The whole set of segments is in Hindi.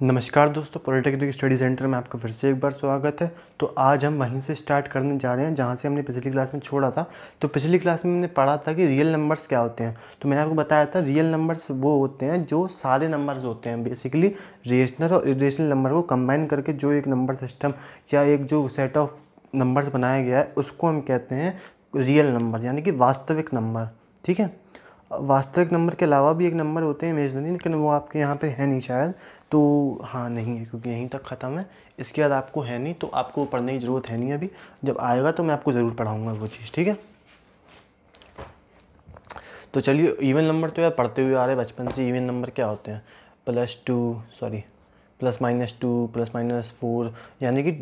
नमस्कार दोस्तों पॉलिटेक्निक स्टडी सेंटर में आपका फिर से एक बार स्वागत है तो आज हम वहीं से स्टार्ट करने जा रहे हैं जहाँ से हमने पिछली क्लास में छोड़ा था तो पिछली क्लास में हमने पढ़ा था कि रियल नंबर्स क्या होते हैं तो मैंने आपको बताया था रियल नंबर्स वो होते हैं जो सारे नंबर्स होते हैं बेसिकली रेशनल और इेशनल नंबर को कम्बाइन करके जो एक नंबर सिस्टम या एक जो सेट ऑफ नंबर्स बनाया गया है उसको हम कहते हैं रियल नंबर यानी कि वास्तविक नंबर ठीक है वास्तविक नंबर के अलावा भी एक नंबर होते हैं इमेजनरी लेकिन वो आपके यहाँ पे है नहीं शायद तो हाँ नहीं है क्योंकि यहीं तक ख़त्म है इसके बाद आपको है नहीं तो आपको पढ़ने की ज़रूरत है नहीं अभी जब आएगा तो मैं आपको ज़रूर पढ़ाऊँगा वो चीज़ ठीक है तो चलिए इवन नंबर तो यार पढ़ते हुए आ रहे बचपन से इवन नंबर क्या होते हैं plus two sorry plus minus two plus minus four यानी कि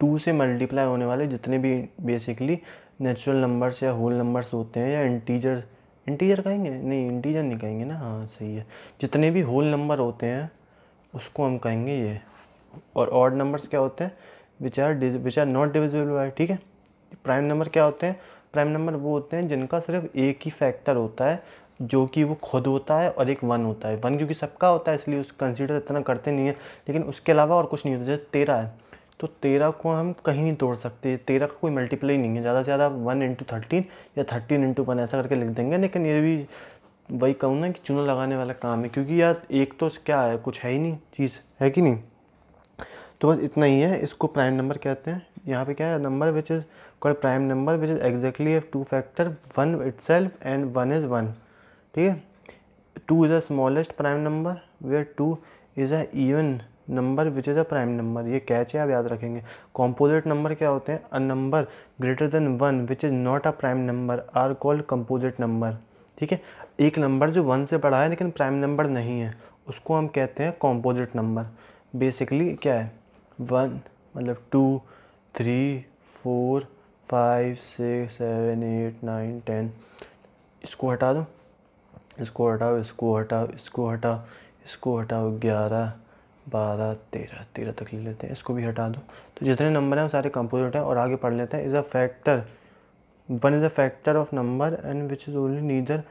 टू से मल्टीप्लाई होने वाले जितने भी बेसिकली नेचुरल नंबर्स या होल नंबर्स होते हैं या इंटीजर्स इंटीजर कहेंगे नहीं इंटीजर नहीं कहेंगे ना हाँ सही है जितने भी होल नंबर होते हैं उसको हम कहेंगे ये और ऑड नंबर्स क्या होते हैं which are which are not divisible by ठीक है प्राइम नंबर क्या होते हैं प्राइम नंबर वो होते हैं जिनका सिर्फ एक ही फैक्टर होता है जो कि वो खुद होता है और एक वन होता है वन क्योंकि सबका होता है इसलिए उस कंसिडर इतना करते नहीं है लेकिन उसके अलावा और कुछ नहीं होता जैसे तेरह है तो तेरह को हम कहीं नहीं तोड़ सकते तेरह का कोई मल्टीप्लाई नहीं है ज़्यादा से ज़्यादा वन इंटू थर्टीन या थर्टीन इंटू वन ऐसा करके लिख देंगे लेकिन ये भी वही कहूँ ना कि चूना लगाने वाला काम है क्योंकि यार एक तो क्या है कुछ है ही नहीं चीज़ है कि नहीं तो बस इतना ही है इसको प्राइम नंबर कहते हैं यहाँ पे क्या है number which is call prime number which is exactly एफ two factor one itself and one is one ठीक है two is a smallest prime number where two is a even number which is a prime number ये कैच है आप याद रखेंगे कॉम्पोजिट नंबर क्या होते हैं a number greater than one which is not a prime number are called composite number ठीक है एक नंबर जो वन से बड़ा है लेकिन प्राइम नंबर नहीं है उसको हम कहते हैं कॉम्पोजिट नंबर बेसिकली क्या है वन मतलब two three four five six seven eight nine ten इसको हटा दो इसको हटाओ इसको हटाओ इसको हटाओ इसको हटाओ ग्यारह बारह तेरह तेरह तक ले लेते हैं इसको भी हटा दो तो जितने नंबर हैं वो सारे कंपोजिट हैं और आगे पढ़ लेते हैं is a factor one is a factor of number and which is only neither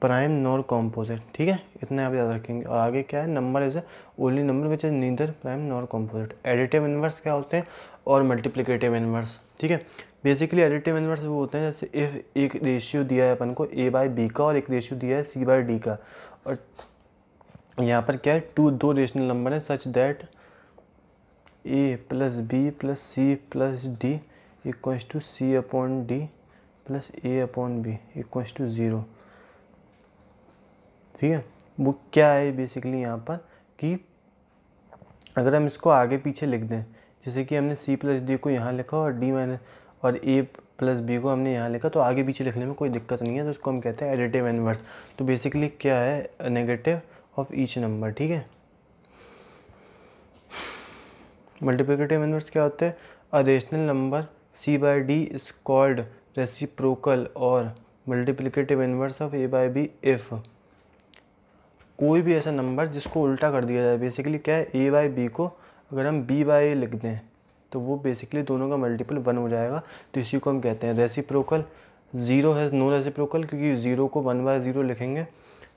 prime nor composite ठीक है इतने आप याद रखेंगे और आगे क्या है number is only number which is neither prime nor composite additive inverse क्या होते हैं और मल्टीप्लीकेटिव इन्वर्स ठीक है बेसिकली एडिटिव इन्वर्स वो होते हैं जैसे इफ एक रेशियो दिया है अपन को ए बाई बी का और एक रेशियो दिया है सी बाई डी का और यहाँ पर क्या है टू दो रेशनल नंबर है such that a plus b plus c plus d equals to c upon d plus a upon b equals to zero ठीक है वो क्या है बेसिकली यहाँ पर कि अगर हम इसको आगे पीछे लिख दें जैसे कि हमने सी प्लस डी को यहाँ लिखा और डी माइनस और ए प्लस बी को हमने यहाँ लिखा तो आगे पीछे लिखने में कोई दिक्कत नहीं है तो उसको हम कहते हैं एडिटिव इन्वर्स तो बेसिकली क्या है नेगेटिव ऑफ ईच नंबर ठीक है मल्टीप्लिकेटिव इनवर्स क्या होते हैं additional number c by d is called reciprocal और multiplicative inverse of a by b if कोई भी ऐसा नंबर जिसको उल्टा कर दिया जाए बेसिकली क्या है ए बाई बी को अगर हम बी बाई ए लिख दें तो वो बेसिकली दोनों का मल्टीपल वन हो जाएगा तो इसी को हम कहते हैं रेसिप्रोकल ज़ीरो है नो रेसिप्रोकल क्योंकि ज़ीरो को वन बाय ज़ीरो लिखेंगे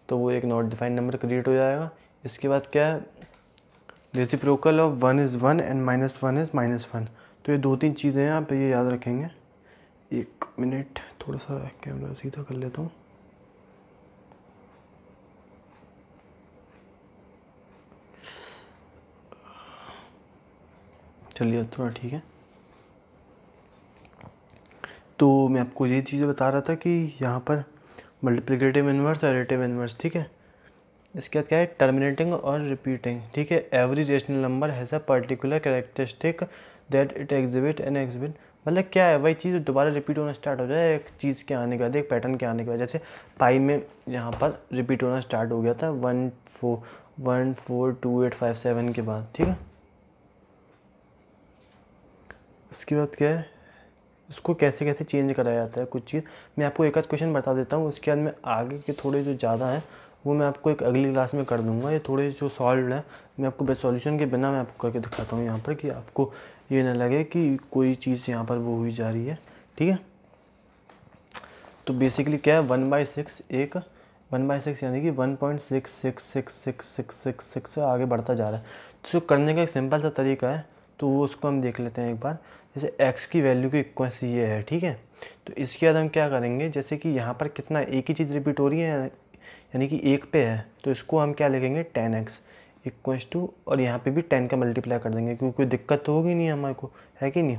तो वो एक नॉट डिफाइन नंबर क्रिएट हो जाएगा इसके बाद क्या है reciprocal of one is one and minus one is minus one तो ये दो तीन चीज़ें हैं आप ये याद रखेंगे एक मिनट थोड़ा सा कैमरा सीधा कर लेता हूँ चलिए थोड़ा ठीक है तो मैं आपको ये चीज़ें बता रहा था कि यहाँ पर मल्टीप्लिकेटिव इन्वर्स और एडिटिव इन्वर्स ठीक है इसके बाद क्या है टर्मिनेटिंग और रिपीटिंग ठीक है every rational number has a particular characteristic that it exhibit and exhibit मतलब क्या है वही चीज़ दोबारा रिपीट होना स्टार्ट हो जाए एक चीज़ के आने के बाद एक पैटर्न के आने के बाद जैसे पाई में यहाँ पर रिपीट होना स्टार्ट हो गया था one four one four two eight five seven के बाद ठीक है इसके बाद क्या है उसको कैसे कैसे चेंज कराया जाता है कुछ चीज़ मैं आपको एक आज क्वेश्चन बता देता हूँ उसके बाद में आगे के थोड़े जो ज़्यादा हैं वो मैं आपको एक अगली क्लास में कर दूंगा ये थोड़े जो सॉल्व हैं मैं आपको बेस्ट सॉल्यूशन के बिना मैं आपको करके दिखाता हूँ यहाँ पर कि आपको ये ना लगे कि कोई चीज़ यहाँ पर वो हुई जा रही है ठीक है तो बेसिकली क्या है वन बाई सिक्स एक वन बाई सिक्स यानी कि one point six six six six six six six से आगे बढ़ता जा रहा है तो इसको करने का एक सिंपल सा तरीका है तो वो उसको हम देख लेते हैं एक बार जैसे एक्स की वैल्यू की इक्वेंस ये है ठीक है तो इसके बाद हम क्या करेंगे जैसे कि यहाँ पर कितना एक ही चीज़ रिपीट हो रही है यानी कि एक पे है तो इसको हम क्या लिखेंगे टेन एक्स इक्वेंस टू और यहाँ पे भी टेन का मल्टीप्लाई कर देंगे क्योंकि कोई दिक्कत तो होगी नहीं हमारे को है कि नहीं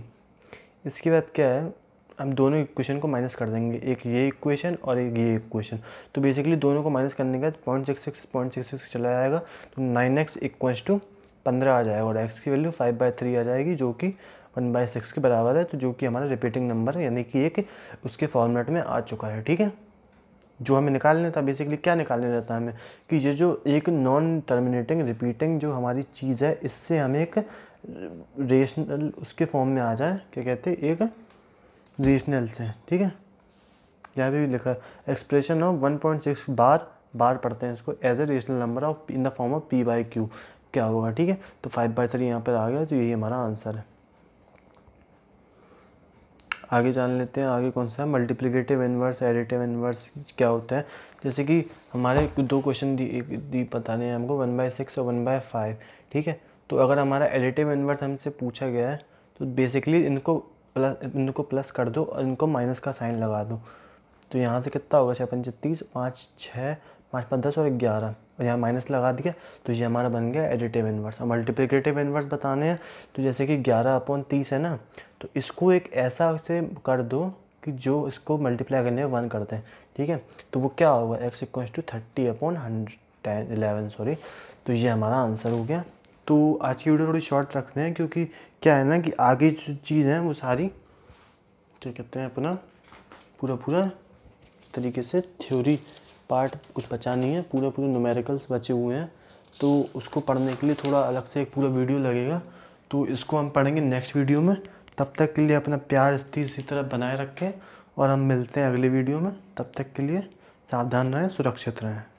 इसके बाद क्या है हम दोनों इक्वेशन को माइनस कर देंगे एक ये इक्वेशन और एक ये इक्वेशन तो बेसिकली दोनों को माइनस करने का point six six point six six चला जाएगा तो नाइन एक्स इक्वेंस टू पंद्रह आ जाएगा और एक्स की वैल्यू फाइव बाई थ्री आ जाएगी जो कि वन बाई सिक्स के बराबर है तो जो कि हमारा रिपीटिंग नंबर यानी कि एक उसके फॉर्मेट में आ चुका है ठीक है जो हमें निकालने था बेसिकली तो क्या निकालने रहता है हमें कि ये जो एक नॉन टर्मिनेटिंग रिपीटिंग जो हमारी चीज़ है इससे हमें एक रेशनल उसके फॉर्म में आ जाए क्या कहते हैं एक रेशनल से ठीक है यहाँ पर भी लिखा expression of one point six बार बार पढ़ते हैं इसको as a rational number of in the form of p by q क्या होगा ठीक है तो फाइव बाई थ्री यहाँ पर आ गया तो यही हमारा आंसर है आगे जान लेते हैं आगे कौन सा है मल्टीप्लिकेटिव इनवर्स एडिटिव इनवर्स क्या होता है जैसे कि हमारे दो क्वेश्चन दी दी पता नहीं हमको वन बाय सिक्स और वन बाय फाइव ठीक है तो अगर हमारा एडिटिव इनवर्स हमसे पूछा गया है तो बेसिकली इनको प्लस इनको प्लस कर दो और इनको माइनस का साइन लगा दो तो यहाँ से कितना होगा छः पंच तीस पाँच छः पाँच पाँच दस और ग्यारह और यहाँ माइनस लगा दिया तो ये हमारा बन गया एडिटिव इनवर्स और मल्टीप्लिकेटिव इनवर्स बताने हैं तो जैसे कि ग्यारह अपॉन तीस है ना तो इसको एक ऐसा से कर दो कि जो इसको मल्टीप्लाई करने में वन करते हैं ठीक है तो वो क्या होगा x equal to thirty upon hundred ten eleven sorry तो ये हमारा आंसर हो गया तो आज की वीडियो थोड़ी शॉर्ट रखते हैं क्योंकि क्या है ना कि आगे जो चीज़ है वो सारी क्या कहते हैं अपना पूरा पूरा तरीके से थ्योरी पार्ट कुछ बचा नहीं है पूरा पूरे नोमेरिकल्स बचे हुए हैं तो उसको पढ़ने के लिए थोड़ा अलग से एक पूरा वीडियो लगेगा तो इसको हम पढ़ेंगे नेक्स्ट वीडियो में तब तक के लिए अपना प्यार इसी तरह बनाए रखें और हम मिलते हैं अगली वीडियो में तब तक के लिए सावधान रहें सुरक्षित रहें